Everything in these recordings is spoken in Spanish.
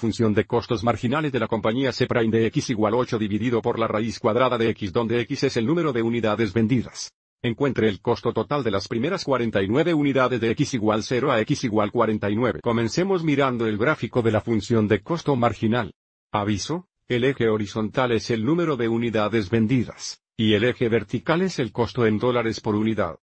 Función de costos marginales de la compañía C' de x igual 8 dividido por la raíz cuadrada de x donde x es el número de unidades vendidas. Encuentre el costo total de las primeras 49 unidades de x igual 0 a x igual 49. Comencemos mirando el gráfico de la función de costo marginal. Aviso, el eje horizontal es el número de unidades vendidas, y el eje vertical es el costo en dólares por unidad.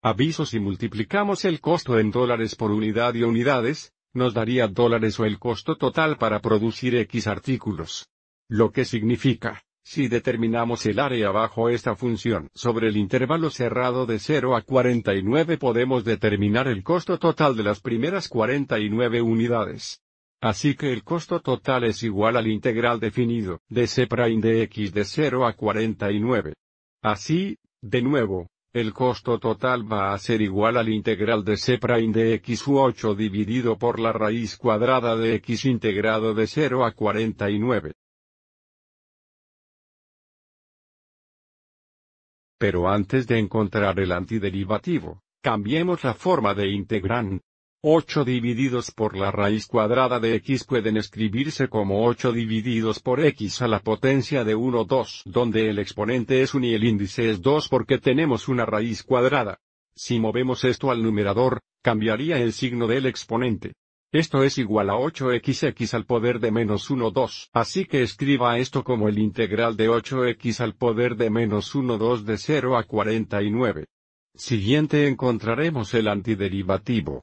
Aviso si multiplicamos el costo en dólares por unidad y unidades, nos daría dólares o el costo total para producir X artículos. Lo que significa, si determinamos el área bajo esta función sobre el intervalo cerrado de 0 a 49 podemos determinar el costo total de las primeras 49 unidades. Así que el costo total es igual al integral definido de C' de x de 0 a 49. Así, de nuevo, el costo total va a ser igual al integral de C' de x u 8 dividido por la raíz cuadrada de x integrado de 0 a 49. Pero antes de encontrar el antiderivativo, cambiemos la forma de integrante. 8 divididos por la raíz cuadrada de x pueden escribirse como 8 divididos por x a la potencia de 1 2, donde el exponente es 1 y el índice es 2 porque tenemos una raíz cuadrada. Si movemos esto al numerador, cambiaría el signo del exponente. Esto es igual a 8xx al poder de menos 1 2, así que escriba esto como el integral de 8x al poder de menos 1 2 de 0 a 49. Siguiente encontraremos el antiderivativo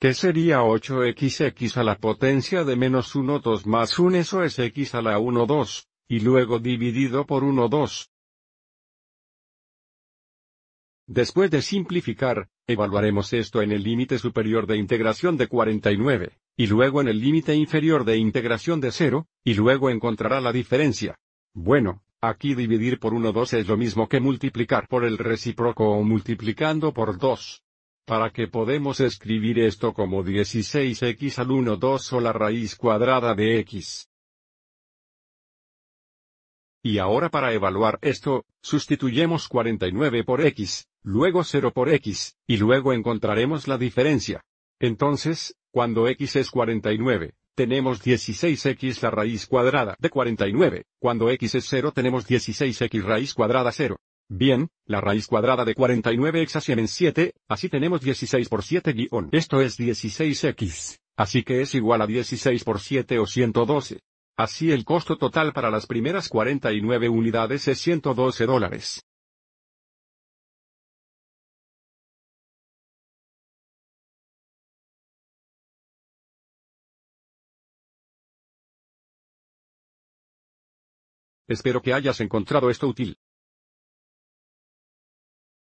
que sería 8xx a la potencia de menos 1 2 más 1 eso es x a la 1 2, y luego dividido por 1 2. Después de simplificar, evaluaremos esto en el límite superior de integración de 49, y luego en el límite inferior de integración de 0, y luego encontrará la diferencia. Bueno, aquí dividir por 1 2 es lo mismo que multiplicar por el recíproco o multiplicando por 2 para que podemos escribir esto como 16x al 1 2 o la raíz cuadrada de x. Y ahora para evaluar esto, sustituyemos 49 por x, luego 0 por x, y luego encontraremos la diferencia. Entonces, cuando x es 49, tenemos 16x la raíz cuadrada de 49, cuando x es 0 tenemos 16x raíz cuadrada 0. Bien, la raíz cuadrada de 49 en 7, así tenemos 16 por 7 guión. Esto es 16x. Así que es igual a 16 por 7 o 112. Así el costo total para las primeras 49 unidades es 112 dólares. Espero que hayas encontrado esto útil.